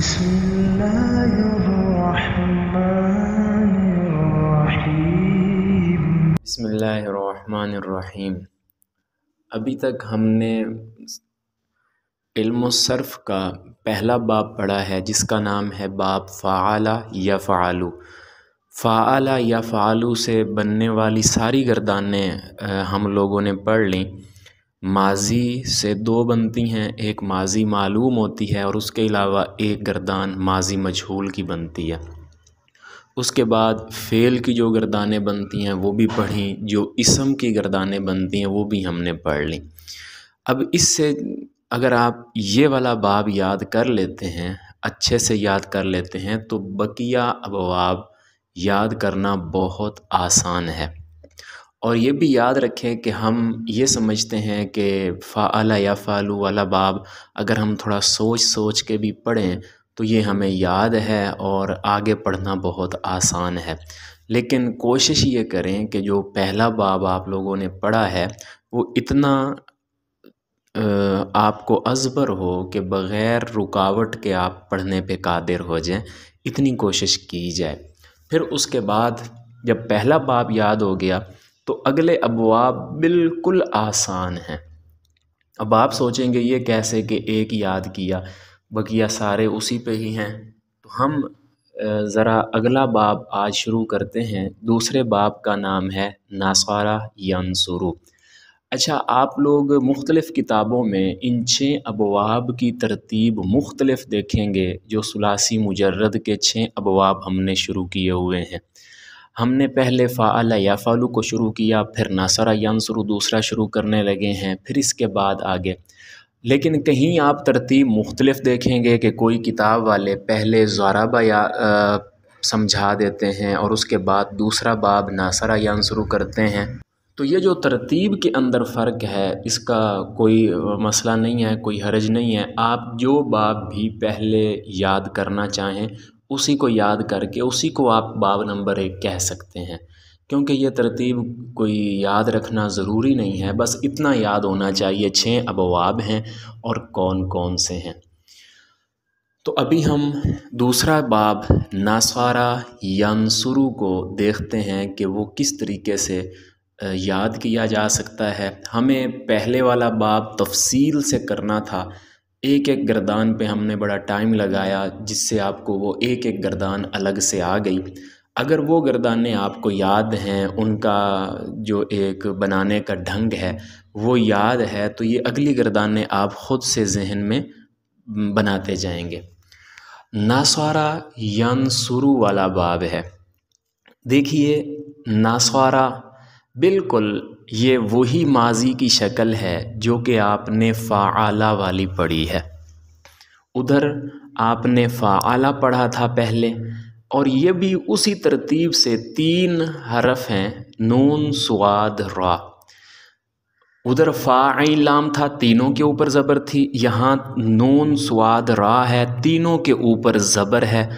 بسم الله الرحمن الرحيم بسم الله الرحمن الرحيم अभी तक हमने इल्म सर्फ का पहला बाब पढ़ा है जिसका नाम है बाब फ़ाला या फ़ालू फ़ाला या फ़ालू से बनने वाली सारी गर्दानें हम लोगों ने पढ़ ली माजी से दो बनती हैं एक माजी मालूम होती है और उसके अलावा एक गर्दान माजी मजहूल की बनती है उसके बाद फ़ेल की जो गर्दानें बनती हैं वो भी पढ़ी जो इसम की गर्दानें बनती हैं वो भी हमने पढ़ ली अब इससे अगर आप ये वाला बाब याद कर लेते हैं अच्छे से याद कर लेते हैं तो बकिया अबवाब याद करना बहुत आसान है और ये भी याद रखें कि हम ये समझते हैं कि फ़ाला या फ़ालू वाला बाब अगर हम थोड़ा सोच सोच के भी पढ़ें तो ये हमें याद है और आगे पढ़ना बहुत आसान है लेकिन कोशिश ये करें कि जो पहला बाब आप लोगों ने पढ़ा है वो इतना आपको अजबर हो कि बग़ैर रुकावट के आप पढ़ने पे कादिर हो जाएं इतनी कोशिश की जाए फिर उसके बाद जब पहला बाब याद हो गया तो अगले अबवाब बिल्कुल आसान हैं अब आप सोचेंगे ये कैसे कि एक याद किया बकिया सारे उसी पे ही हैं तो हम ज़रा अगला बाब आज शुरू करते हैं दूसरे बाब का नाम है नासारा यनसुरु अच्छा आप लोग मुख्तलिफ़ किताबों में इन छः अबवाब की तरतीब मुख्तलिफ देखेंगे जो सलासी मुजरद के छः अबवाब हमने शुरू किए हुए हैं हमने पहले फ़ाला या फ़ालू को शुरू किया फिर नासरा यांसरू दूसरा शुरू करने लगे हैं फिर इसके बाद आगे लेकिन कहीं आप तरतीब मुख्तलफ देखेंगे कि कोई किताब वाले पहले ज़ाराबा या समझा देते हैं और उसके बाद दूसरा बाब नासरा यान शुरू करते हैं तो ये जो तरतीब के अंदर फ़र्क है इसका कोई मसला नहीं है कोई हरज नहीं है आप जो बाब भी पहले याद करना चाहें उसी को याद करके उसी को आप बाब नंबर एक कह सकते हैं क्योंकि ये तरतीब कोई याद रखना ज़रूरी नहीं है बस इतना याद होना चाहिए छः अबवाब हैं और कौन कौन से हैं तो अभी हम दूसरा बाब नासारा यानसुरू को देखते हैं कि वो किस तरीके से याद किया जा सकता है हमें पहले वाला बाब तफसील से करना था एक एक गर्दान पे हमने बड़ा टाइम लगाया जिससे आपको वो एक एक गर्दान अलग से आ गई अगर वो गर्दानें आपको याद हैं उनका जो एक बनाने का ढंग है वो याद है तो ये अगली गर्दानें आप ख़ुद से जहन में बनाते जाएंगे नासवारा यन शुरू वाला बाब है देखिए नासवारा बिल्कुल ये वही माजी की शक्ल है जो कि आपने फ़ाला वाली पढ़ी है उधर आपने फ़ाला पढ़ा था पहले और ये भी उसी तरतीब से तीन हरफ हैं नून स्वाद रा उधर लाम था तीनों के ऊपर ज़बर थी यहाँ नून स्वाद रा है तीनों के ऊपर ज़बर है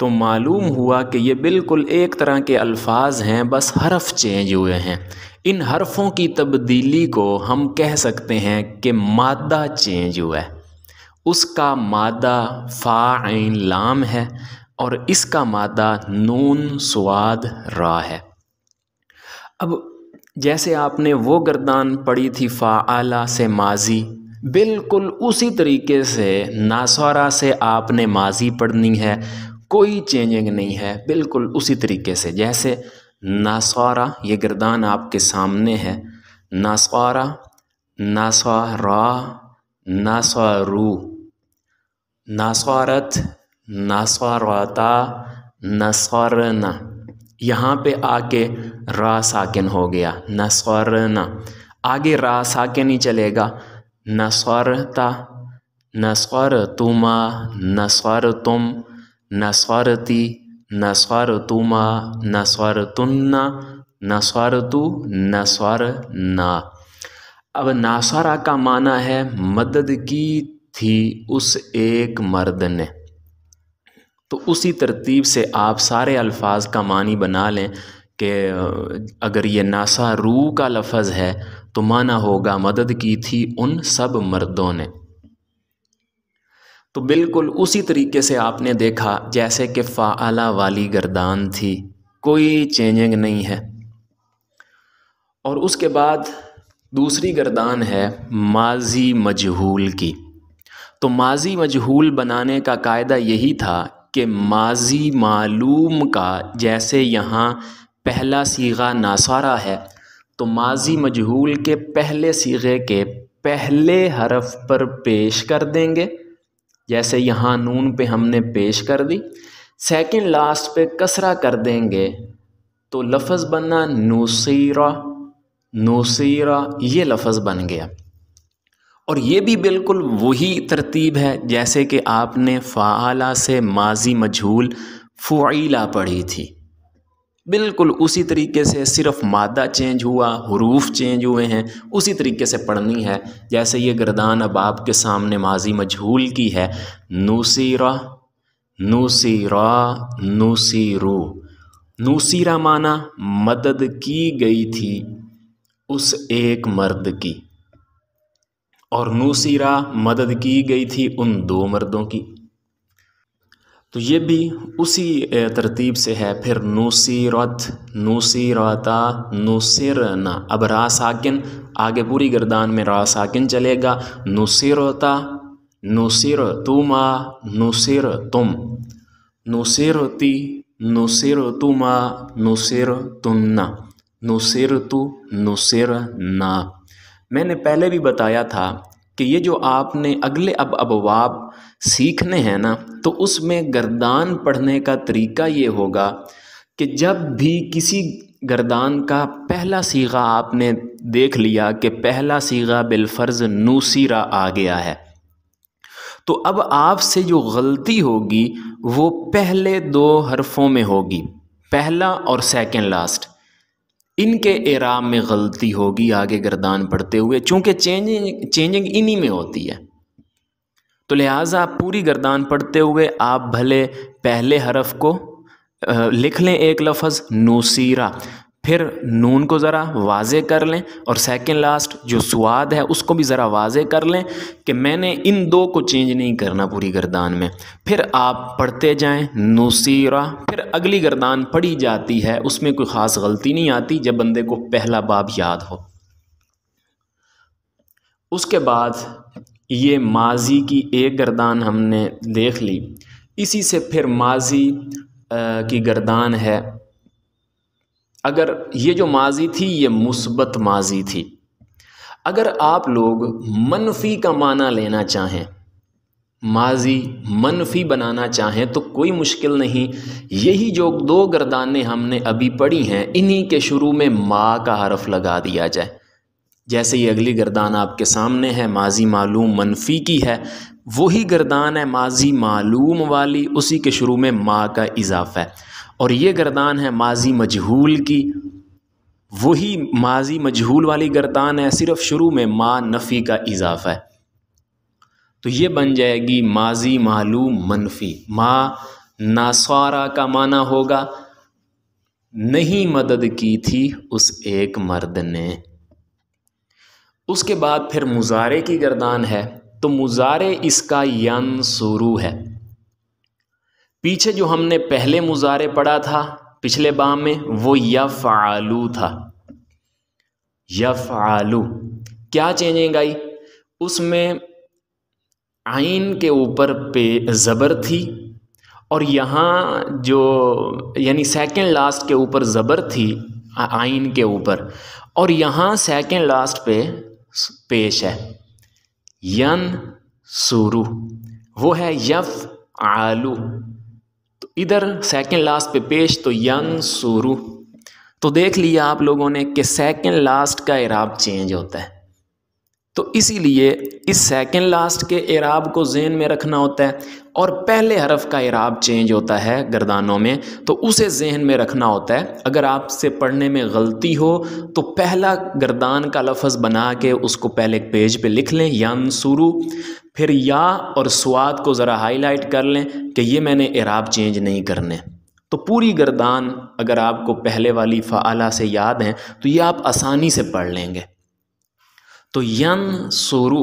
तो मालूम हम्म। हुआ कि ये बिल्कुल एक तरह के अल्फाज हैं बस हरफ चेंज हुए हैं इन हरफों की तब्दीली को हम कह सकते हैं कि मादा चेंज हुआ है उसका मादा फ़ाइन लाम है और इसका मादा नून स्वाद रा है अब जैसे आपने वो गर्दान पढ़ी थी फ़ाला से माजी बिल्कुल उसी तरीके से नासौरा से आपने माजी पढ़नी है कोई चेंजिंग नहीं है बिल्कुल उसी तरीके से जैसे नासारा ये गिरदान आपके सामने है नासारा नासारा नासारू नासारत नासाराता नसौरना यहाँ पे आके रा साकिन हो गया नसौरना आगे रा साकिन ही चलेगा नसौरता नसौर तुमा नसौर तुम नस्वारती नस्वार तुमा नस्वार तुन्ना नस्वार तु नस्वार ना अब नासारा का माना है मदद की थी उस एक मर्द ने तो उसी तरतीब से आप सारे अल्फाज का मानी बना लें कि अगर ये नासा रू का लफज है तो माना होगा मदद की थी उन सब मर्दों ने तो बिल्कुल उसी तरीके से आपने देखा जैसे कि फ़ाला वाली गर्दान थी कोई चेंजिंग नहीं है और उसके बाद दूसरी गर्दान है माजी मजहूल की तो माजी मजहूल बनाने का कायदा यही था कि माजी मालूम का जैसे यहाँ पहला सीगा नासारा है तो माजी मजहूल के पहले सीगे के पहले हरफ पर पेश कर देंगे जैसे यहाँ नून पे हमने पेश कर दी सेकंड लास्ट पे कसरा कर देंगे तो लफज बनना नूसीरा नूसीरा ये लफज बन गया और ये भी बिल्कुल वही तरतीब है जैसे कि आपने फ़ाला से माजी मजहूल फ़ुला पढ़ी थी बिल्कुल उसी तरीके से सिर्फ मादा चेंज हुआ हरूफ चेंज हुए हैं उसी तरीके से पढ़नी है जैसे ये गर्दान अब आपके सामने माजी मजहूल की है नूसीरा नूसीरा नूसीरू नूसीरा माना मदद की गई थी उस एक मर्द की और नूसीरा मदद की गई थी उन दो मर्दों की तो ये भी उसी तरतीब से है फिर नूसीरत नूसीरता न अब रासाकिन आगे पूरी गर्दान में रा साकिन चलेगा नूसिरता नूसिर तुमा नूसिर तुम नूसिरती नूसिर तुमा तुम तुन्ना नूसिर तु नूसिर ना मैंने पहले भी बताया था कि ये जो आपने अगले अब अबवाब सीखने हैं ना तो उसमें गर्दान पढ़ने का तरीका ये होगा कि जब भी किसी गर्दान का पहला सीगा आपने देख लिया कि पहला सीगा बिलफ़र्ज़ नूसीरा आ गया है तो अब आपसे जो गलती होगी वो पहले दो हरफों में होगी पहला और सेकंड लास्ट इनके एराम में गलती होगी आगे गर्दान पढ़ते हुए चूँकि चेंजिंग चेंजिंग इन्हीं में होती है तो लिहाजा आप पूरी गर्दान पढ़ते हुए आप भले पहले हरफ को लिख लें एक लफज नोसीरा फिर नून को ज़रा वाजे कर लें और सेकंड लास्ट जो स्वाद है उसको भी ज़रा वाजे कर लें कि मैंने इन दो को चेंज नहीं करना पूरी गर्दान में फिर आप पढ़ते जाएं नोसीरा फिर अगली गर्दान पढ़ी जाती है उसमें कोई ख़ास गलती नहीं आती जब बंदे को पहला बाब याद हो उसके बाद ये माजी की एक गर्दान हमने देख ली इसी से फिर माजी की गर्दान है अगर ये जो माजी थी ये मुसबत माजी थी अगर आप लोग मनफी का माना लेना चाहें माजी मनफी बनाना चाहें तो कोई मुश्किल नहीं यही जो दो गर्दानें हमने अभी पढ़ी हैं इन्हीं के शुरू में माँ का हरफ लगा दिया जाए जैसे ये अगली गर्दान आपके सामने है माजी मालूम मनफी की है वही गर्दान है माजी मालूम वाली उसी के शुरू में माँ का इजाफ़ा है और ये गर्दान है माजी मजहूल की वही माजी मजहूल वाली गर्दान है सिर्फ शुरू में माँ नफ़ी का इजाफ़ा है तो ये बन जाएगी माजी मालूम मनफी माँ नासारा का माना होगा नहीं मदद की थी उस एक मर्द ने उसके बाद फिर मुजारे की गर्दान है तो मुजारे इसका यन सुरू है पीछे जो हमने पहले मुजारे पढ़ा था पिछले बाम में वो यफ आलू था यफ आलू क्या चेंजिंग आई उसमें आइन के ऊपर पे ज़बर थी और यहाँ जो यानी सेकंड लास्ट के ऊपर ज़बर थी आइन के ऊपर और यहाँ सेकंड लास्ट पे पेश है यन सूरू वो है यफ आलू तो इधर सेकंड लास्ट पे पेश तो यन सूरू तो देख लिया आप लोगों ने कि सेकंड लास्ट का इराब चेंज होता है तो इसीलिए इस सेकेंड लास्ट के एराब को जेन में रखना होता है और पहले हरफ का एराब चेंज होता है गर्दानों में तो उसे जहन में रखना होता है अगर आपसे पढ़ने में गलती हो तो पहला गर्दान का लफज बना के उसको पहले पेज पे लिख लें यान शुरू फिर या और स्वाद को ज़रा हाईलाइट कर लें कि ये मैंने एराब चेंज नहीं करने तो पूरी गर्दान अगर आपको पहले वाली फ़ाला से याद हैं तो ये आप आसानी से पढ़ लेंगे तो यन सोरू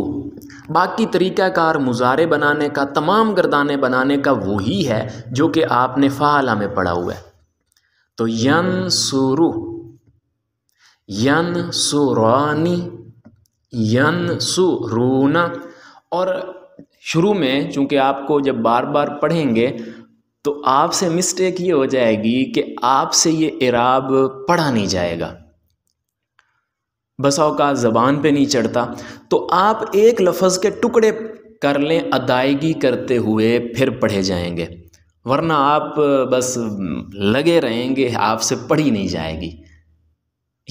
बाकी तरीक़ाकार मुजारे बनाने का तमाम गर्दाने बनाने का वही है जो कि आपने फ़ाला में पढ़ा हुआ है तो यन सोरू यन सुरानी यन सुरूना और शुरू में चूँकि आपको जब बार बार पढ़ेंगे तो आपसे मिस्टेक ये हो जाएगी कि आपसे ये इराब पढ़ा नहीं जाएगा बसा ज़बान पे नहीं चढ़ता तो आप एक लफ्ज़ के टुकड़े कर लें अदायगी करते हुए फिर पढ़े जाएंगे वरना आप बस लगे रहेंगे आपसे पढ़ी नहीं जाएगी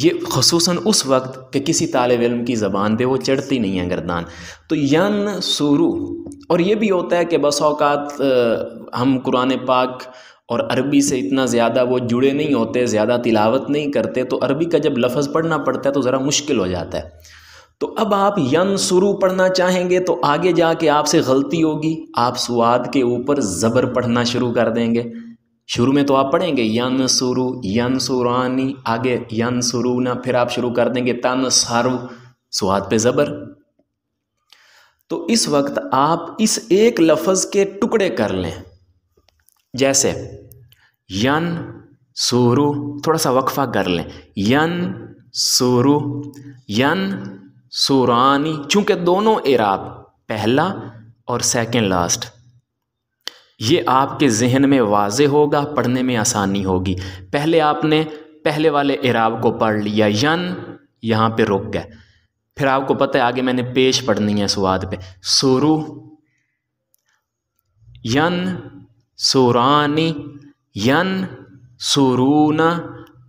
ये खसूस उस वक्त कि किसी तालब इम की ज़बान पे वो चढ़ती नहीं है गर्दान तो यन शुरू और ये भी होता है कि बस अवकात हम कुरान पाक और अरबी से इतना ज़्यादा वो जुड़े नहीं होते ज़्यादा तिलावत नहीं करते तो अरबी का जब लफ्ज़ पढ़ना पड़ता है तो ज़रा मुश्किल हो जाता है तो अब आप यन शुरू पढ़ना चाहेंगे तो आगे जाके आपसे गलती होगी आप स्वाद के ऊपर ज़बर पढ़ना शुरू कर देंगे शुरू में तो आप पढ़ेंगे यन सुरु यन सुरानी आगे यन शुरू ना फिर आप शुरू कर देंगे तन सारु स्वाद पे ज़बर तो इस वक्त आप इस एक लफज के टुकड़े कर लें जैसे यन सोरू थोड़ा सा वक्फा कर लें यन सोरू यन सोरानी चूंकि दोनों इराब पहला और सेकंड लास्ट ये आपके जहन में वाज होगा पढ़ने में आसानी होगी पहले आपने पहले वाले इराब को पढ़ लिया यन यहाँ पे रुक गए फिर आपको पता है आगे मैंने पेश पढ़नी है स्वाद पे सुरु यन सुरानी यन सुरून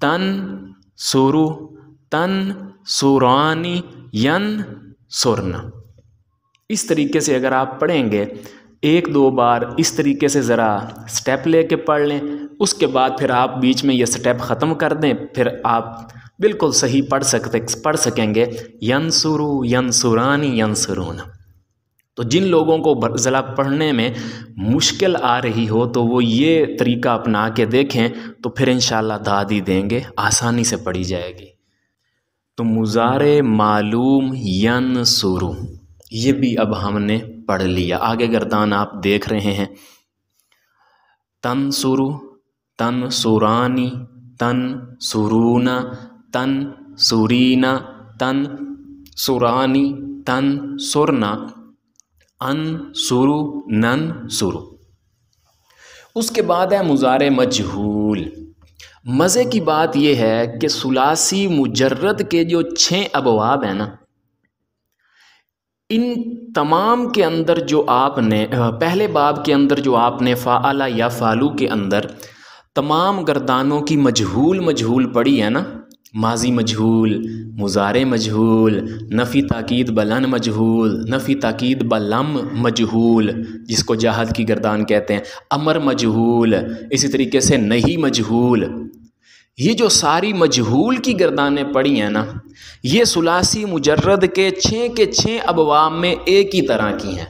तन सुरु तन सुरानी यन सुरन इस तरीके से अगर आप पढ़ेंगे एक दो बार इस तरीके से ज़रा स्टेप ले कर पढ़ लें उसके बाद फिर आप बीच में ये स्टेप ख़त्म कर दें फिर आप बिल्कुल सही पढ़ सकते पढ़ सकेंगे यन सुरु यन सुरानी यन सुरून तो जिन लोगों को ज़रा पढ़ने में मुश्किल आ रही हो तो वो ये तरीका अपना के देखें तो फिर इन दादी देंगे आसानी से पढ़ी जाएगी तो मुजार मालूम यन सुरु ये भी अब हमने पढ़ लिया आगे गर्दान आप देख रहे हैं तन सुरु तन सुरानी तन सुरूना तन सुरीना तन सुरानी तन सुरना अन सुरु नन सुरु उसके बाद है मुजार मजहूल मज़े की बात यह है कि सुलासी मुजर्रद के जो छः अबवाब हैं ना इन तमाम के अंदर जो आपने पहले बाब के अंदर जो आपने फ़ाला या फ़ालू के अंदर तमाम गर्दानों की मजहूल मजहूल पड़ी है ना माजी मजहूल मुजारे मजहूल नफ़ी ताक़ीद बलन मजहूल नफ़ी ताक़ीद बलम मजहूल जिसको जहाद की गर्दान कहते हैं अमर मजहूल इसी तरीके से नहीं मजहूल ये जो सारी मजहूल की गर्दानें पड़ी हैं ना ये सुलासी मुजर्रद के छः के छः अबवाब में एक ही तरह की हैं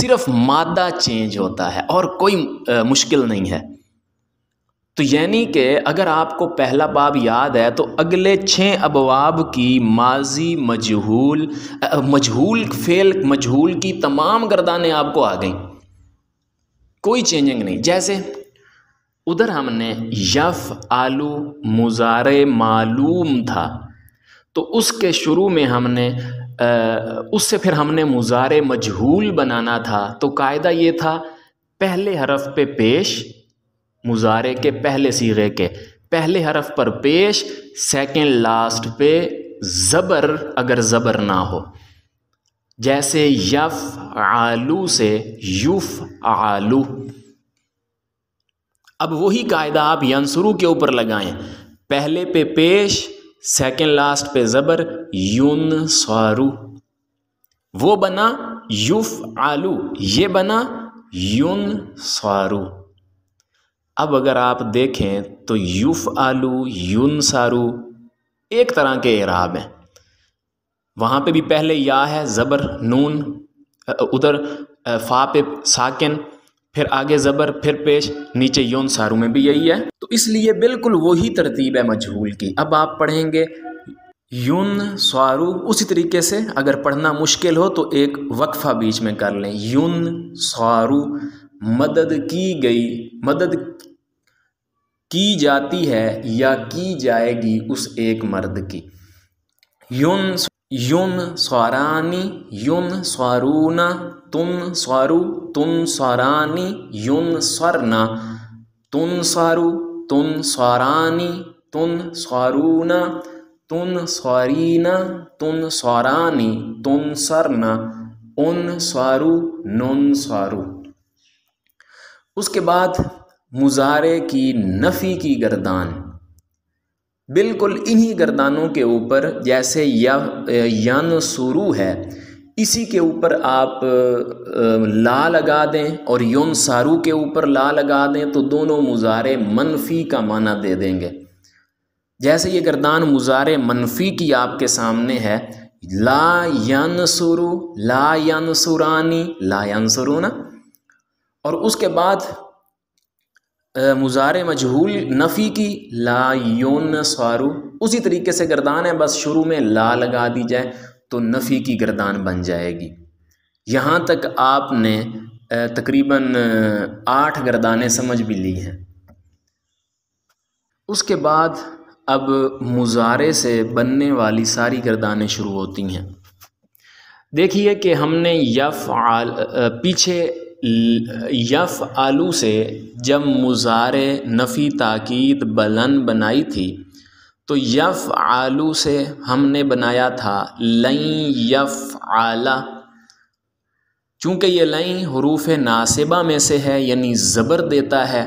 सिर्फ मादा चेंज होता है और कोई आ, मुश्किल नहीं है तो यानी कि अगर आपको पहला बाब याद है तो अगले छः अबवाब की माजी मजहूल मजहूल फेल मजहूल की तमाम गर्दानें आपको आ गई कोई चेंजिंग नहीं जैसे उधर हमने यफ आलू मुजारे मालूम था तो उसके शुरू में हमने उससे फिर हमने मुजारे मजहूल बनाना था तो कायदा ये था पहले हरफ पे पेश मुजारे के पहले सीगे के पहले हरफ पर पेश सेकेंड लास्ट पे ज़बर अगर ज़बर ना हो जैसे यफ आलू से युफ आलू अब वही कायदा आप यंसुरु के ऊपर लगाएं पहले पे पेश सेकेंड लास्ट पे ज़बर यून सारू वो बना युफ आलू ये बना यून सारू अब अगर आप देखें तो युफ आलू यून सारू एक तरह के इराब हैं वहाँ पे भी पहले या है ज़बर नून उधर फा पे साकिन फिर आगे ज़बर फिर पेश नीचे यौन सारू में भी यही है तो इसलिए बिल्कुल वही तरतीब है मजहूल की अब आप पढ़ेंगे यून सारू उसी तरीके से अगर पढ़ना मुश्किल हो तो एक वक्फ़ा बीच में कर लें यून सारू मदद की गई मदद की जाती है या की जाएगी उस एक मर्द की युन युन स्वरानी युन स्वरूना तुन स्वरु तुन स्वरानी युन स्वरना तुन स्वरु तुन स्वरानी तुन स्वरूना तुन स्वरीना तुन स्वरानी तुन सरना उन स्वरु नुन स्वरु उसके बाद मुजारे की नफ़ी की गर्दान बिल्कुल इन्हीं गर्दानों के ऊपर जैसे या यान है इसी के ऊपर आप ला लगा दें और यौन सारू के ऊपर ला लगा दें तो दोनों मुजारे मनफी का माना दे देंगे जैसे ये गर्दान मुजारे मनफी की आपके सामने है ला यान सुरु ला यान सुरानी ला यान सुरु ना और उसके बाद मुजार मजहूल नफ़ी की ला योन सारू उसी तरीके से गर्दान है बस शुरू में ला लगा दी जाए तो नफ़ी की गर्दान बन जाएगी यहाँ तक आपने तकरीबन आठ गर्दाने समझ भी ली हैं उसके बाद अब मुजारे से बनने वाली सारी गर्दाने शुरू होती हैं देखिए कि हमने यफ़ पीछे यफ़ आलू से जब मुज़ार नफ़ी ताकीद बलन बनाई थी तो यफ़ आलू से हमने बनाया था लई यफ़ आला चूँकि ये लई हरूफ नासिबा में से है यानी ज़बर देता है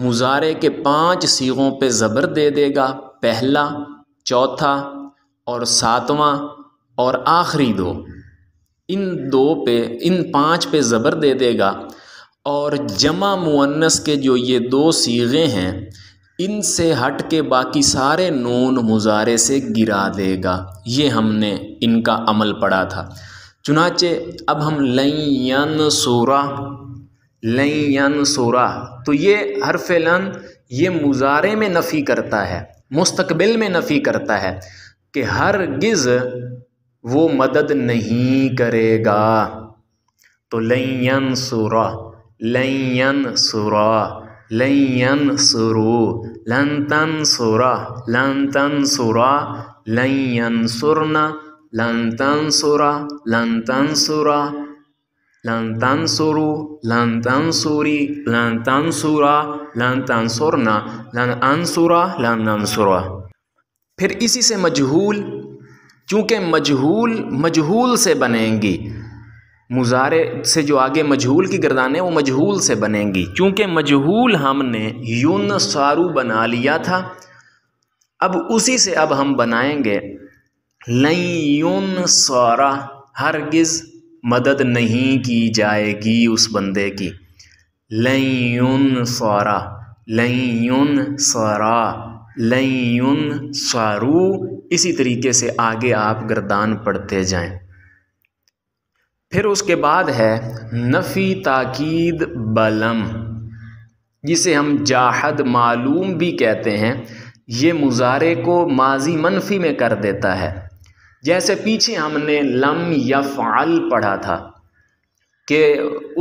मुजारे के पाँच सीगों पे ज़बर दे देगा पहला चौथा और सातवां और आखिरी दो इन दो पे इन पांच पे ज़बर दे देगा और जमा मुअन्नस के जो ये दो सीगे हैं इनसे हट के बाकी सारे नून मुजारे से गिरा देगा ये हमने इनका अमल पढ़ा था चुनाचे अब हम लयन सोरा लन सोरा तो ये हरफ लन ये मुजारे में नफ़ी करता है मुस्तबिल में नफ़ी करता है कि हर गिज़ वो मदद नहीं करेगा तो लयन सुरा लयन सुरा लयन सुरु लन तन सुरा लन तन सुरा लयन सुरना लन तन सुरा लन तन सुरा लन तन सुरु लन तन सुरी लन तन सुरा लन तन सुरना लन अन सुरा लन नन सुरा फिर इसी से मजहूल चूँकि मजहूल मजहूल से बनेंगी मुजारे से जो आगे मजहूल की गर्दान है वो मजहूल से बनेंगी चूँकि मजहूल हमने यून सारू बना लिया था अब उसी से अब हम बनाएंगे लई यून सारा हरगिज़ मदद नहीं की जाएगी उस बंदे की लई यून सारा लई यून सारू इसी तरीके से आगे आप गर्दान पढ़ते जाएं फिर उसके बाद है नफ़ी ताकीद बलम जिसे हम जाहद मालूम भी कहते हैं ये मुजारे को माजी मनफी में कर देता है जैसे पीछे हमने लम या फ़ाल पढ़ा था कि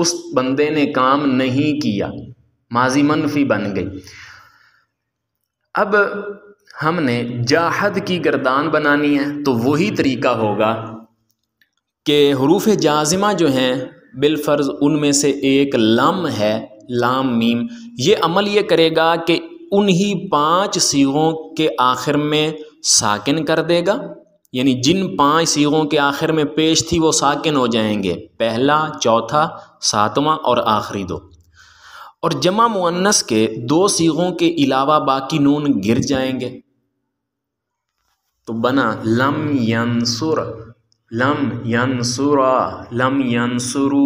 उस बंदे ने काम नहीं किया माजी मनफी बन गई अब हमने जाहद की गर्दान बनानी है तो वही तरीका होगा कि हरूफ जाजिमा जो हैं बिलफ़र्ज़ उनमें से एक लम है लाम मीम ये अमल ये करेगा कि उन्हीं पांच सीगों के आखिर में साकिन कर देगा यानी जिन पांच सीगों के आखिर में पेश थी वो साकिन हो जाएंगे पहला चौथा सातवां और आखिरी दो और जमा मुअन्नस के दो सीगों के अलावा बाकी नून गिर जाएंगे तो बना लम यंसुर लम यंसुरा लम यंसुरु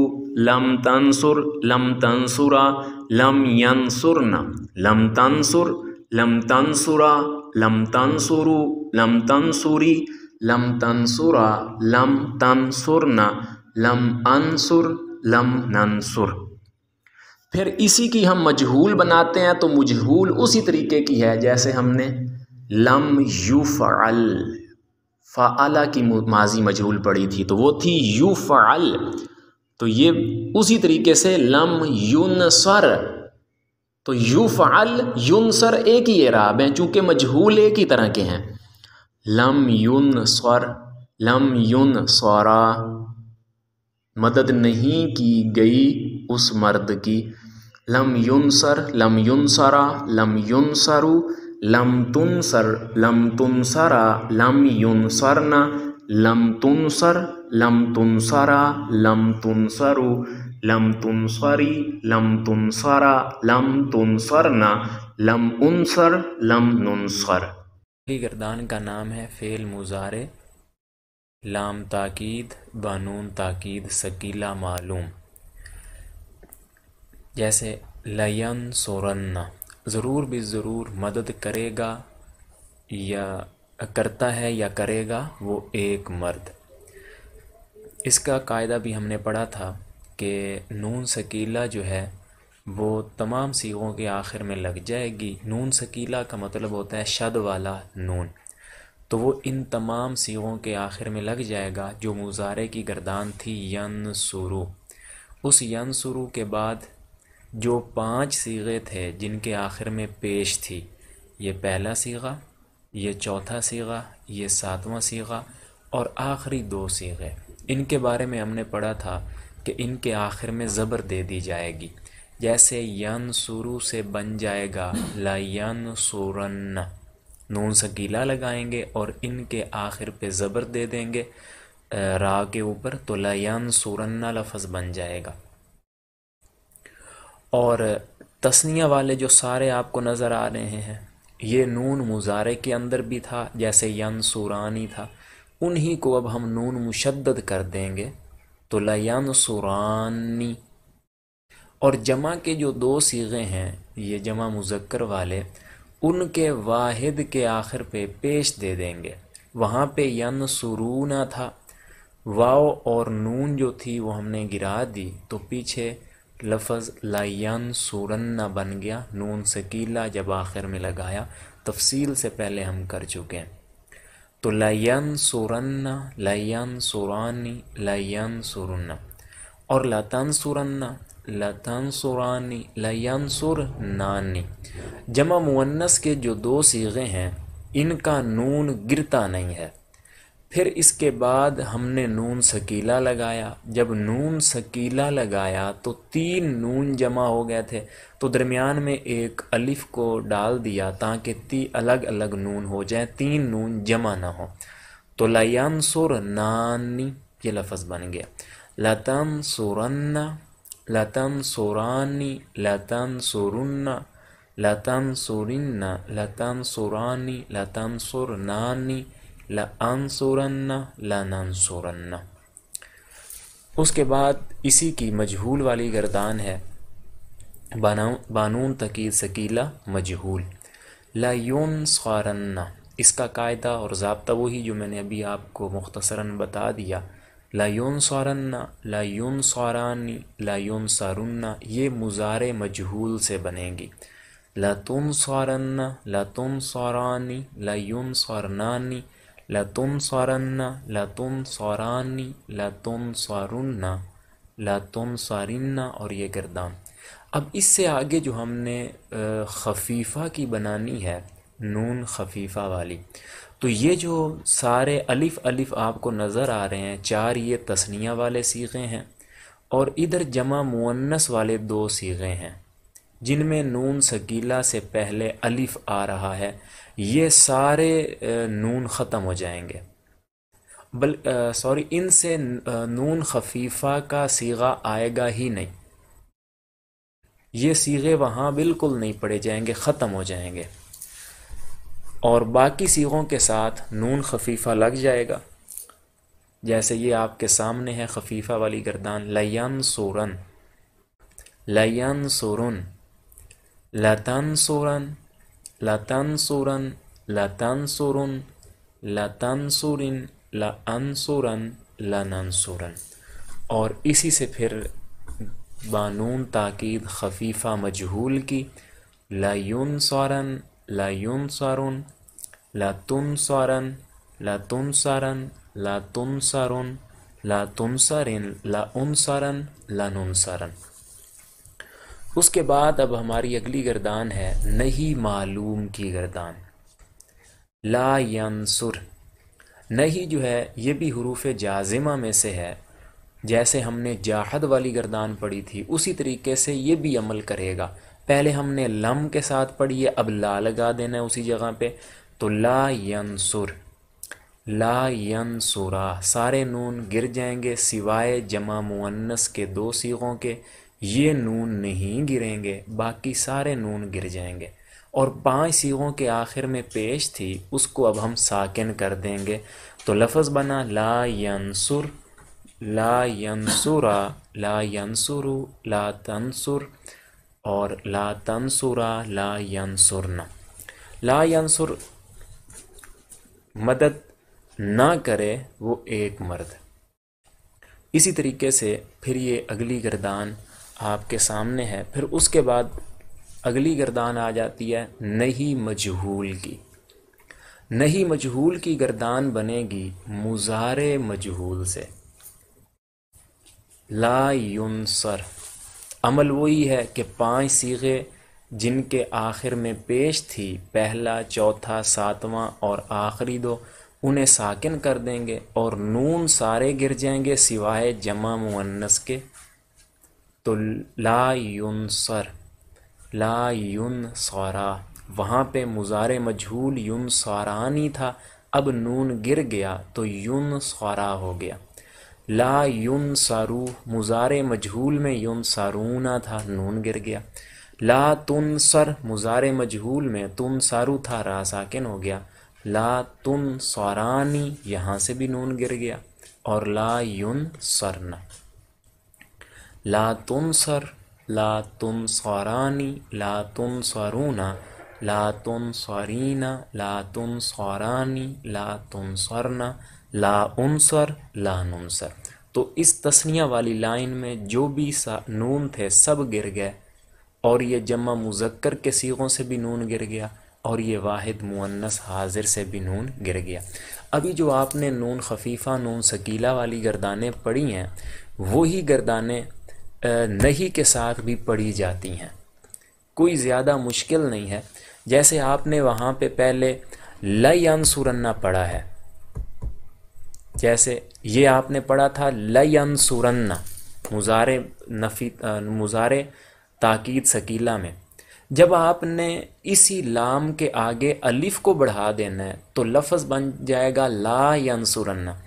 लम तंसुर लम तंसुरा लम न लम तंसुर लम तनसुरा लम तंसुरु लम तंसुरी लम तनसुरा लम न लम अंसुर लम ननसुर फिर इसी की हम मजहूल बनाते हैं तो मजहूल उसी तरीके की है जैसे हमने लम यू फ़ल फ़ाला की माजी मजरूल पड़ी थी तो वो थी यू फ़ल तो ये उसी तरीके से लम यून सर तो यू फ़ल यून सर एक ही एराब हैं चूँकि मजहूल एक ही तरह के हैं लम यून सर लम यून सौरा मदद नहीं की गई उस मर्द की लम यून सर लम यून सरा लम यून सरू लम सर लम सरा लम युनसरना लम सर लम सरा लम सरु लम सरी लम सरा लम सरना लम सर लम नुनसर गर्दान का नाम है फेल मुजारे लाम ताकीद बानून ताकीद सकीला मालूम जैसे लयन सोरन्ना ज़रूर भी ज़रूर मदद करेगा या करता है या करेगा वो एक मर्द इसका कायदा भी हमने पढ़ा था कि नून सकीला जो है वो तमाम सीखों के आखिर में लग जाएगी नून सकीला का मतलब होता है शद वाला नून तो वो इन तमाम सीगों के आखिर में लग जाएगा जो मुजारे की गर्दान थी यन सुरु उस यन सुरु के बाद जो पांच सीगे थे जिनके आखिर में पेश थी ये पहला सीगा ये चौथा सीगा ये सातवां सीगा और आखिरी दो सीगे इनके बारे में हमने पढ़ा था कि इनके आखिर में ज़बर दे दी जाएगी जैसे यन सुरु से बन जाएगा लयन सुरन नून सकीला लगाएंगे और इनके आखिर पे ज़बर दे देंगे रा के ऊपर तो लयन सुरन्ना लफज बन जाएगा और तस्निया वाले जो सारे आपको नज़र आ रहे हैं ये नून मुजारे के अंदर भी था जैसे यन सुरानी था उन्हीं को अब हम नून मुशद्द कर देंगे तो लयन सुरानी और जमा के जो दो सीगे हैं ये जमा मुजक्कर वाले उनके वाहिद के आखिर पे पेश दे देंगे वहाँ पे यन सुरूना था वाओ और नून जो थी वो हमने गिरा दी तो पीछे लफज सूरन न बन गया नून सकीला जब आखिर में लगाया तफसील से पहले हम कर चुके हैं तो लायन सूरन्ना लाइन सुरानी लाइन सुरन और लतान सुरन्ना लतान सुरानी लाइन सुर नानी जमा मुन्नस के जो दो सीगे हैं इनका नून गिरता नहीं है फिर इसके बाद हमने नून सकीला लगाया जब नून सकीला लगाया तो तीन नून जमा हो गए थे तो दरमियान में एक अलिफ को डाल दिया ताकि ती अलग अलग नून हो जाए तीन नून जमा ना हो तो लयान सुर नानी ये लफज बन गया लतन सुरन्ना लतन सुरानी लतन सुरुन्ना लतन सुरन्ना लतन सुरानी लतन सुरनानी ला आंसोरन्ना उसके बाद इसी की मजहूल वाली गर्दान है बानून तकी सकीला मजहूल ला सारन्ना स्वारन्ना इसका कायदा और जबता वही जो मैंने अभी आपको मुख्तसरा बता दिया ला यून स्वारन्ना ला स्वारानी ला यून सारुन्ना ये मुजार मजहूल से बनेंगी ला तुम स्वारन्ना ला तुम स्वारानी लतुनसरन्न लतुनसरानी लतुनसरुन्न लतुनसरिन्न और ये गर्दान अब इससे आगे जो हमने खफीफ़ा की बनानी है नून खफीफ़ा वाली तो ये जो सारे अलिफ़ अलिफ़ आपको नज़र आ रहे हैं चार ये तस्निया वाले सीखे हैं और इधर जमा मुन्नस वाले दो सीखे हैं जिनमें नून सकीला से पहले अलिफ़ आ रहा है ये सारे नून ख़त्म हो जाएंगे बल सॉरी इन से नून खफीफा का सीगा आएगा ही नहीं ये सीगे वहाँ बिल्कुल नहीं पड़े जाएंगे ख़त्म हो जाएंगे और बाकी सीगों के साथ नून खफीफा लग जाएगा जैसे ये आपके सामने है खफीफा वाली गर्दान लयन सोरन लयन सोरन लतन सोरन la tansuran, la tansurun, la tansurin, la ansuran, ला और इसी से फिर बानून ताकीद खफीफा मजहूल की ला सारन ला यून सारुन ला तुम सारन ला सारन ला तुम सारुन सारन तुम सारन ला सारन उसके बाद अब हमारी अगली गर्दान है नहीं मालूम की गर्दान ला यंसुर नहीं जो है ये भी हरूफ जाजिमा में से है जैसे हमने जाहद वाली गर्दान पढ़ी थी उसी तरीके से ये भी अमल करेगा पहले हमने लम के साथ पढ़ी है अब ला लगा देना है उसी जगह पे तो ला यंसुर ला यंसुरा सारे नून गिर जाएंगे सिवाय जमा मुअन्नस के दो सीगों के ये नून नहीं गिरेंगे बाकी सारे नून गिर जाएंगे और पांच सीगों के आखिर में पेश थी उसको अब हम साकिन कर देंगे तो लफज बना ला यंसुर ला यंसुरा ला यंसुरु ला तंसुर और ला तंसुरा ला यंसुरना ला यंसुर मदद ना करे वो एक मर्द इसी तरीके से फिर ये अगली गर्दान आपके सामने है फिर उसके बाद अगली गर्दान आ जाती है नहीं मजहूल की नहीं मजहूल की गर्दान बनेगी मुजारे मजहूल से ला सर अमल वही है कि पांच सीगे जिनके आखिर में पेश थी पहला चौथा सातवां और आखिरी दो उन्हें साकिन कर देंगे और नून सारे गिर जाएंगे सिवाय जमा मुन्नस के तो ला सर ला युन सौरा वहाँ पे मुजार मजहूल युन सौरानी था अब नून गिर गया तो युन सौरा हो गया ला युन सारू मुजार मजहूल में युन सारूना था नून गिर गया ला तुन सर मुजार मजहूल में तुन सारू था रा साकिन हो गया ला तुन सौरानी यहाँ से भी नून गिर गया और ला युन सरना ला तुन सर ला तुन सौरानी ला तुन सरूना ला तुन सौरीना ला तुन सौरानी ला तुन सरना ला सर ला सर तो इस तस्निया वाली लाइन में जो भी सा नून थे सब गिर गए और ये जमा मुजक्कर के सीगों से भी नून गिर गया और ये वाहिद मुन्नस हाजिर से भी नून गिर गया अभी जो आपने नून खफीफ़ा नून सकीला वाली गर्दानें पढ़ी हैं वही गर्दानें नहीं के साथ भी पढ़ी जाती हैं कोई ज़्यादा मुश्किल नहीं है जैसे आपने वहाँ पे पहले लई अनसुरन्ना पढ़ा है जैसे ये आपने पढ़ा था लई अनसुरन्ना मुजारे नफी मुजारे ताकीद सकीला में जब आपने इसी लाम के आगे अलिफ को बढ़ा देना है तो लफ्ज़ बन जाएगा ला यनसुरन्ना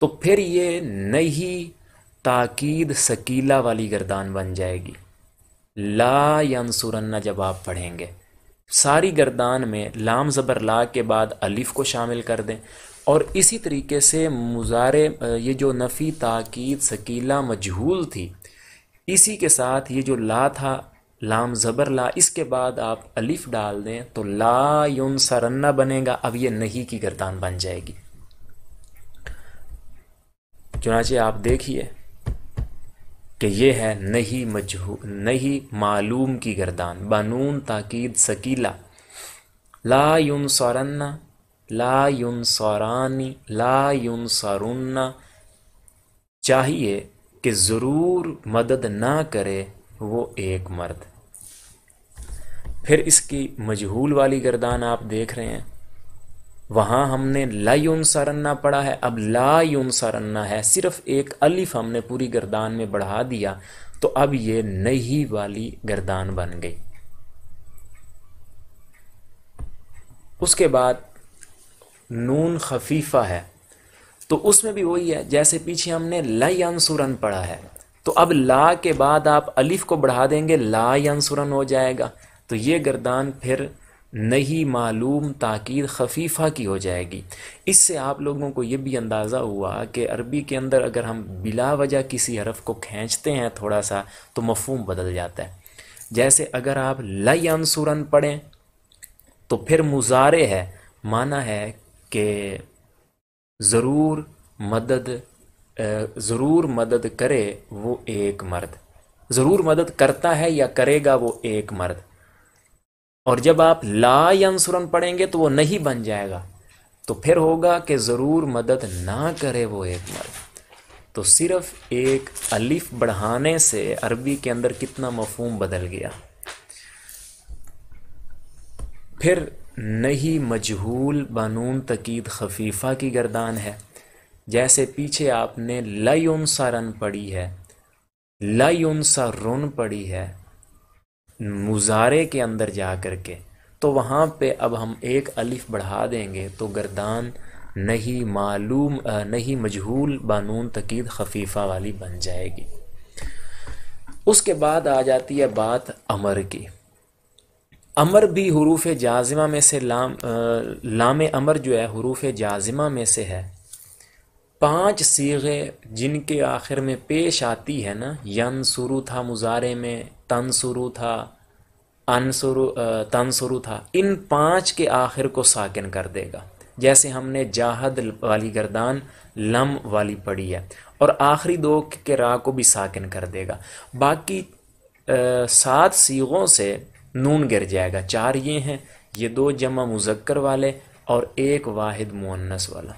तो फिर ये नहीं ताकीद सकीला वाली गर्दान बन जाएगी ला यंसुरन्ना जब आप पढ़ेंगे सारी गर्दान में लाम ज़बर ला के बाद अलिफ को शामिल कर दें और इसी तरीके से मुजारे ये जो नफ़ी ताकीद सकीला मजहूल थी इसी के साथ ये जो ला था लाम ज़बर ला इसके बाद आप अलिफ डाल दें तो ला यून सरन्ना बनेगा अब ये नहीं की गर्दान बन जाएगी चुनाचे आप देखिए कि ये है नहीं मजहू नहीं मालूम की गर्दान बानून ताकीद सकीला ला युन सौरन्ना ला युन सौरानी ला युन सौरुन्ना चाहिए कि ज़रूर मदद ना करे वो एक मर्द फिर इसकी मजहूल वाली गर्दान आप देख रहे हैं वहां हमने ला सरन्ना पढ़ा है अब ला सरन्ना है सिर्फ एक अलिफ हमने पूरी गर्दान में बढ़ा दिया तो अब ये नहीं वाली गर्दान बन गई उसके बाद नून खफीफा है तो उसमें भी वही है जैसे पीछे हमने लयनसुरन पढ़ा है तो अब ला के बाद आप अलिफ को बढ़ा देंगे ला यनसुरन हो जाएगा तो ये गर्दान फिर नहीं मालूम ताकीद खफीफा की हो जाएगी इससे आप लोगों को ये भी अंदाज़ा हुआ कि अरबी के अंदर अगर हम बिला वजह किसी हरफ को खींचते हैं थोड़ा सा तो मफहम बदल जाता है जैसे अगर आप लई अनसुरन पढ़ें तो फिर मुजारे है माना है कि ज़रूर मदद ज़रूर मदद करे वो एक मर्द ज़रूर मदद करता है या करेगा वो एक मर्द और जब आप ला यंसुरन पढ़ेंगे तो वो नहीं बन जाएगा तो फिर होगा कि ज़रूर मदद ना करे वो एक मर्द तो सिर्फ एक अलिफ बढ़ाने से अरबी के अंदर कितना मफहम बदल गया फिर नहीं मजहूल बानून तकीद खफीफ़ा की गर्दान है जैसे पीछे आपने लयुन रन पढ़ी है लयुन रुन पढ़ी है मुजारे के अंदर जा कर के तो वहाँ पे अब हम एक अलिफ बढ़ा देंगे तो गर्दान नहीं मालूम नहीं मजहूल बानून तकीद खफीफ़ा वाली बन जाएगी उसके बाद आ जाती है बात अमर की अमर भी हरूफ जाजिमा में से लाम लाम अमर जो है हरूफ जाजिमा में से है पांच सीगे जिनके आखिर में पेश आती है ना यन शुरू था मुजारे में तन शुरू था अन शुरू तन शुरू था इन पांच के आखिर को साकिन कर देगा जैसे हमने जाहद वाली गर्दान लम वाली पढ़ी है और आखिरी दो के राह को भी साकिन कर देगा बाकी सात सीगों से नून गिर जाएगा चार ये हैं ये दो जमा मुजक्कर वाले और एक वाहिद मुन्नस वाला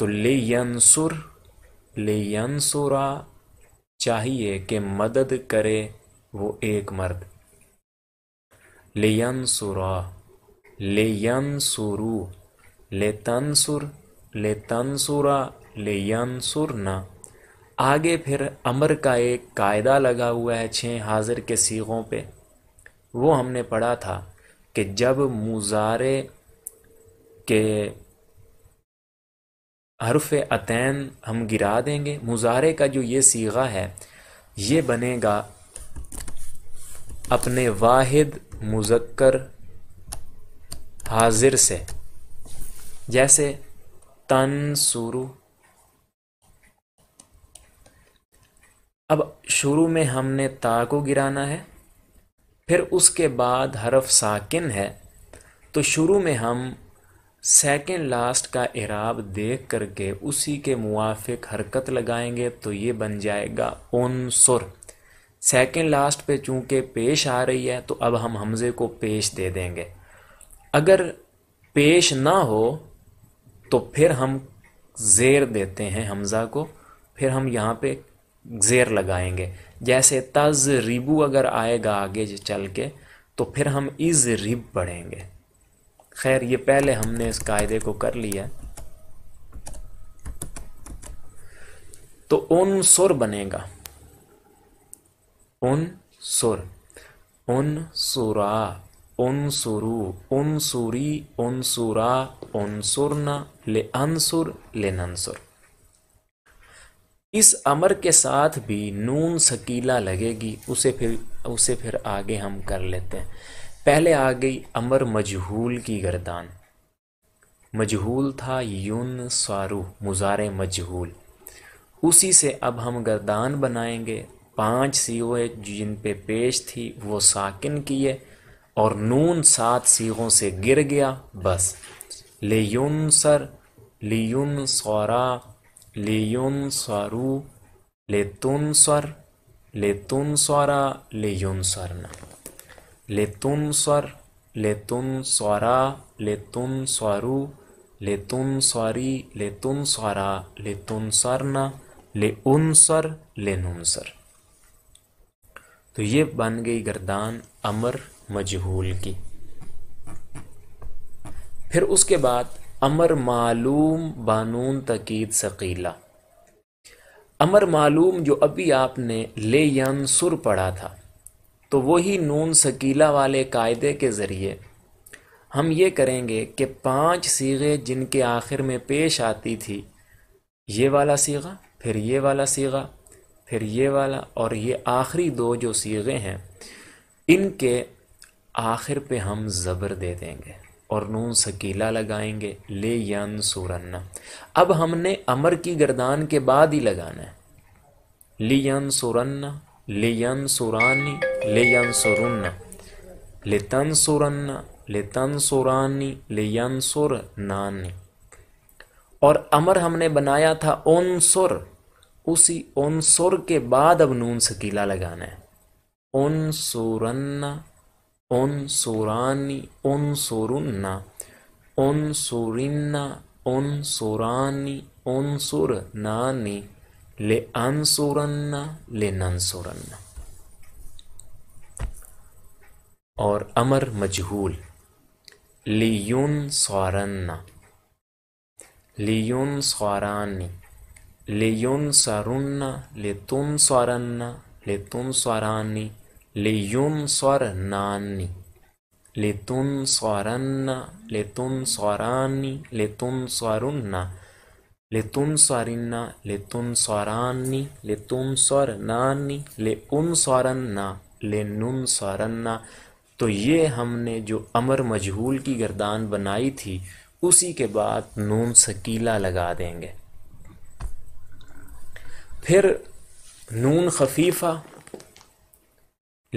तो ले यंसुर ले यंसुरा चाहिए कि मदद करे वो एक मर्द ले यंसुरा ले यंसुरु ले तंसुर ले तनसुरा ले ना आगे फिर अमर का एक कायदा लगा हुआ है छः हाजिर के सीगों पे वो हमने पढ़ा था कि जब मुजारे के हरफ अतैन हम गिरा देंगे मुजारे का जो ये सीगा है ये बनेगा अपने वाहिद मुजक्कर हाजिर से जैसे तन शुरू अब शुरू में हमने ता को गिराना है फिर उसके बाद हरफ साकिन है तो शुरू में हम सेकेंड लास्ट का इराब देख करके उसी के मुआफिक हरकत लगाएंगे तो ये बन जाएगा उनसुर सेकेंड लास्ट पे चूँकि पेश आ रही है तो अब हम हमज़े को पेश दे देंगे अगर पेश ना हो तो फिर हम ज़ेर देते हैं हमज़ा को फिर हम यहाँ पे ज़ेर लगाएंगे जैसे तज रिबू अगर आएगा आगे चल के तो फिर हम इज़ रिब पढ़ेंगे खैर ये पहले हमने इस कायदे को कर लिया तो उन सुर बनेगा उन सुर उन सुरा उन सुरु उन सुरी उन सुरा उन सुरना ले अनसुर ले नंसुर इस अमर के साथ भी नून सकीला लगेगी उसे फिर उसे फिर आगे हम कर लेते हैं पहले आ गई अमर मजहूल की गर्दान मजहूल था यून सारू मुजार मजहूल उसी से अब हम गर्दान बनाएंगे पांच सीगों जिन पे पेश थी वो साकिन किए और नून सात सीगों से गिर गया बस लेयुन सर लियुन सौरा लेयुन सारू तुन सर तुन सौरा लेयुन सरना लेतुन स्वर लेतुन स्वरा लेतुन स्वरु लेतुन स्वरी लेतुन स्वरा लेतुन स्वर्ण ले उन सर लेनुन सर तो ये बन गई गर्दान अमर मजहूल की फिर उसके बाद अमर मालूम बानून तकीद सकीला अमर मालूम जो अभी आपने ले यन सुर पढ़ा था तो वही नून सकीला वाले कायदे के ज़रिए हम ये करेंगे कि पांच सीगे जिनके आखिर में पेश आती थी ये वाला सीगा फिर ये वाला सीगा फिर ये वाला और ये आखिरी दो जो सीगे हैं इनके आखिर पे हम ज़बर दे देंगे और नून सकीला लगाएंगे ले यन सुरन्ना अब हमने अमर की गर्दान के बाद ही लगाना है लियन सुरन्ना लेयन सुरानी लेयन सुरन्न लेतन लेतन सुरानी सुर नानी और अमर हमने बनाया था ओन सुर उसी ओन सुर के बाद अब नून सकीला लगाना है ओन सुरन्ना ओन सुरानी ओन सुरुन्ना ओन सुरिन्ना ओन सुरानी ओन सुर नानी ले अनसुरन्ना ले ननसुरन्ना और अमर मजहूल लियुन सौरन्ना लियुन सौरानी लियुन सरुन्ना लितुन सौरन्ना लितुन सौरानी लियुन स्वरन्ना ले सौरन्ना स्वरानी ले तुम स्वरुन्ना ले तुम सौरिन्ना ले तुम सौरानी ले तुम सौरनानी ले उन स्वरन्ना ले नुन स्वरन्ना तो ये हमने जो अमर मजहूल की गर्दान बनाई थी उसी के बाद नून सकीला लगा देंगे फिर नून खफीफा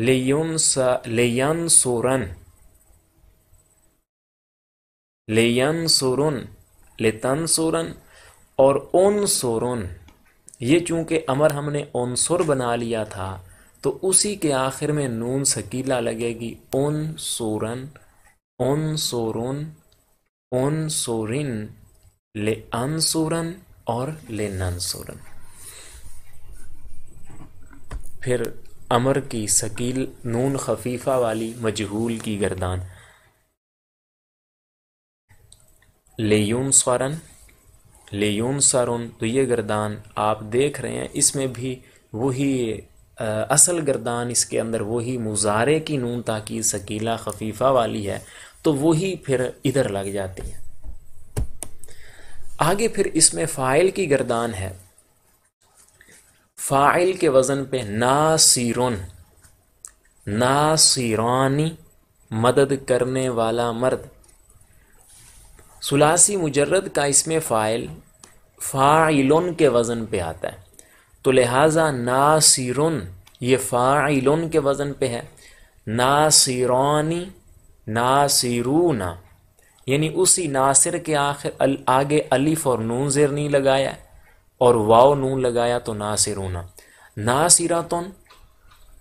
लेन लेन सोरन लेन सोरन लेतन सोरन और ओनसुरुन ये चूंकि अमर हमने ओनसुर बना लिया था तो उसी के आखिर में नून सकीला लगेगी ओन सोरन ओन सोरन ओन सोरिन ले अनसोरन और ले ननसोरन फिर अमर की सकील नून खफीफा वाली मजहूल की गर्दान यून स्वरन ले यून तो ये गर्दान आप देख रहे हैं इसमें भी वही असल गर्दान इसके अंदर वही मुजारे की नून ताकि सकीला खफीफा वाली है तो वही फिर इधर लग जाती है आगे फिर इसमें फ़ाइल की गर्दान है फ़ाइल के वज़न पे नासिरन नासिरानी मदद करने वाला मर्द सुलासी मुजरद का इसमें फ़ाइल फ़ाइलन के वज़न पे आता है तो लिहाजा नासिरन ये फ़ाइलन के वज़न पे है नासिरानी नासिरूना यानी उसी नासिर के आखिर अल, आगे अलिफ और नून ज़िर नहीं लगाया और वाओ नून लगाया तो नासिरूना नासिरातन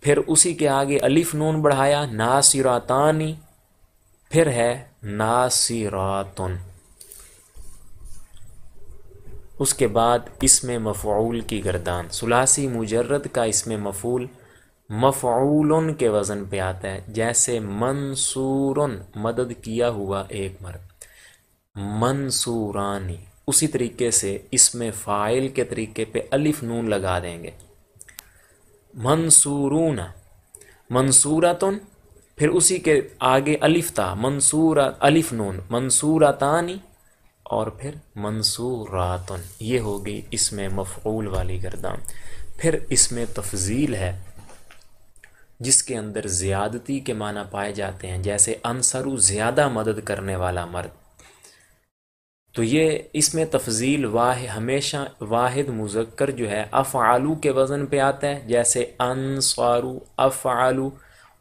फिर उसी के आगे अलिफ नून बढ़ाया नासिरातानी फिर है नासिरातन उसके बाद इसमें मफूल की गर्दान सुलासी मुजरद का इसमें मफूल मफूल के वज़न पे आता है जैसे मनसूर मदद किया हुआ एक मर्द मंसूरानी उसी तरीके से इसमें फ़ाइल के तरीके पे अलिफ नून लगा देंगे मंसूरून मंसूरातन फिर उसी के आगे अलिफ था मंसूरा अलिफ नून मंसूरातानी और फिर मंसूरातन ये होगी इसमें मफूल वाली गर्दा फिर इसमें तफजील है जिसके अंदर ज़्यादती के माना पाए जाते हैं जैसे अनसरु ज़्यादा मदद करने वाला मर्द तो ये इसमें तफजील वाह हमेशा वाहिद मुजक्कर जो है अफ़ालू के वज़न पे आता है जैसे अनसारु अफ़ालू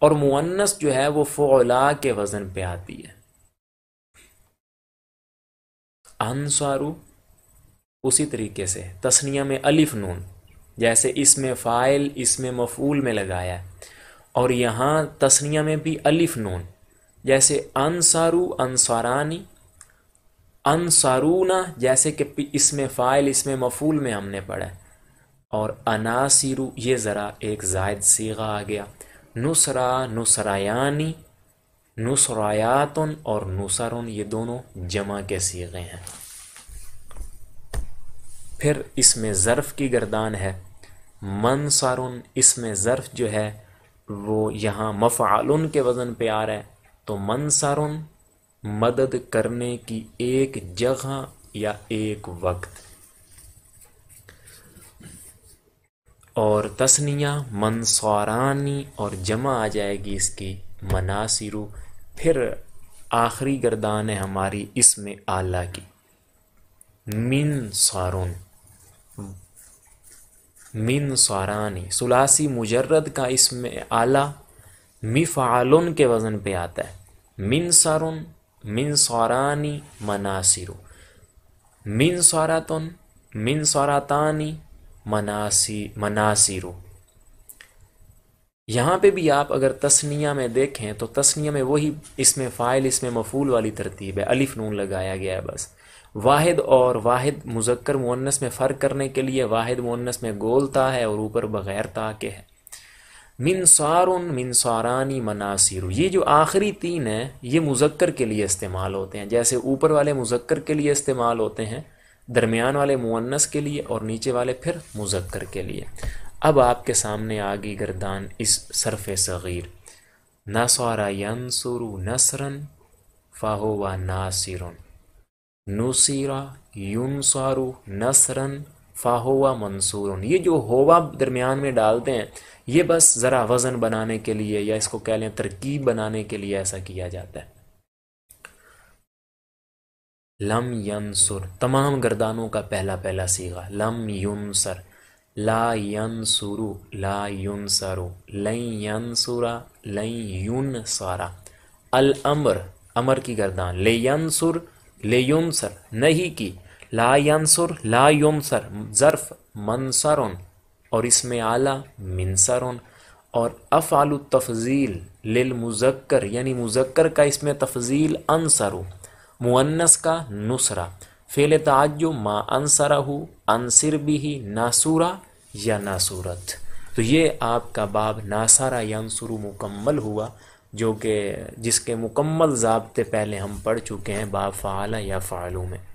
और मुअन्नस जो है वो फ़ोला के वज़न पे आती है अनसारु उसी तरीके से तस्निया में अलिफ नून जैसे इसमें फ़ाइल इसमें मफूल में लगाया और यहाँ तस्निया में भी अलिफ नून जैसे अनसारु अनसारानी अनसारूना जैसे कि इसमें फ़ाइल इसमें मफूल में हमने पढ़ा और अनासिरु ये ज़रा एक जायद सीगा आ गया नुसरा नुसरायानी नुसरायातन और नुसरन ये दोनों जमा के सीगे हैं फिर इसमें ज़र्फ़ की गर्दान है मनसरन इसमें ज़र्फ़ जो है वो यहाँ मफ़ालन के वज़न पे आ रहा है तो मनसरन मदद करने की एक जगह या एक वक्त और तस्निया मनसौरानी और जमा आ जाएगी इसकी मनासिरु फिर आखिरी गर्दान है हमारी इसमें आला की मिन सारुन मिन सारानी सुलासी मुजर्रद का इसमें आला मिफालुन के वज़न पे आता है मिन सारुन मिन सारानी मनासिरु मिन सारातन मिन सारातानी मनासी मनासिरु यहाँ पे भी आप अगर तस्निया में देखें तो तस्निया में वही इसमें फ़ाइल इसमें मफूल वाली तरतीब है अलिफ नून लगाया गया है बस वाहिद और वाहिद मुजक्कर मुन्नस में फ़र्क करने के लिए वाहिद मुन्नस में गोल ता है और ऊपर बग़ैर ता के है मिनसार मिनसारानी मनासिर ये जो आखिरी तीन है ये मुजक्कर के लिए इस्तेमाल होते हैं जैसे ऊपर वाले मुजक्कर के लिए इस्तेमाल होते हैं दरमियान वाले मुन्नस के लिए और नीचे वाले फिर मुजक्कर के लिए अब आपके सामने आ गई गर्दान इस सरफ सग़ीर नसारा यनसुरु नसरन फ़ाहो व नासिर नसीरा युनसारु नसरन फ़ाहो व मंसूर ये जो होवा दरमियान में डालते हैं ये बस ज़रा वज़न बनाने के लिए या इसको कह लें तरकीब बनाने के लिए ऐसा किया जाता है लम यनसुर तमाम गर्दानों का पहला पहला सीगा लम सर ला सुरु ला सरु लई सुरा लई युन सारा अल अमर अमर की गर्दान ले सुर ले सर नहीं की ला सुर ला सर ज़र्फ़ मनसर और इसमें आला मिनसरन और अफ़ालु तफजील लिल मुजक्कर यानी मुजक्कर का इसमें तफजील अनसरु मुअन्नस का नुसरा फेल तजु मा अनसरा हो अनसर भी ही नासूरा या नासूरत तो ये आपका बाब नासारा यानसुरु मुकम्मल हुआ जो कि जिसके मुकम्मल जबते पहले हम पढ़ चुके हैं बाब फ़ाला या फ़ालू में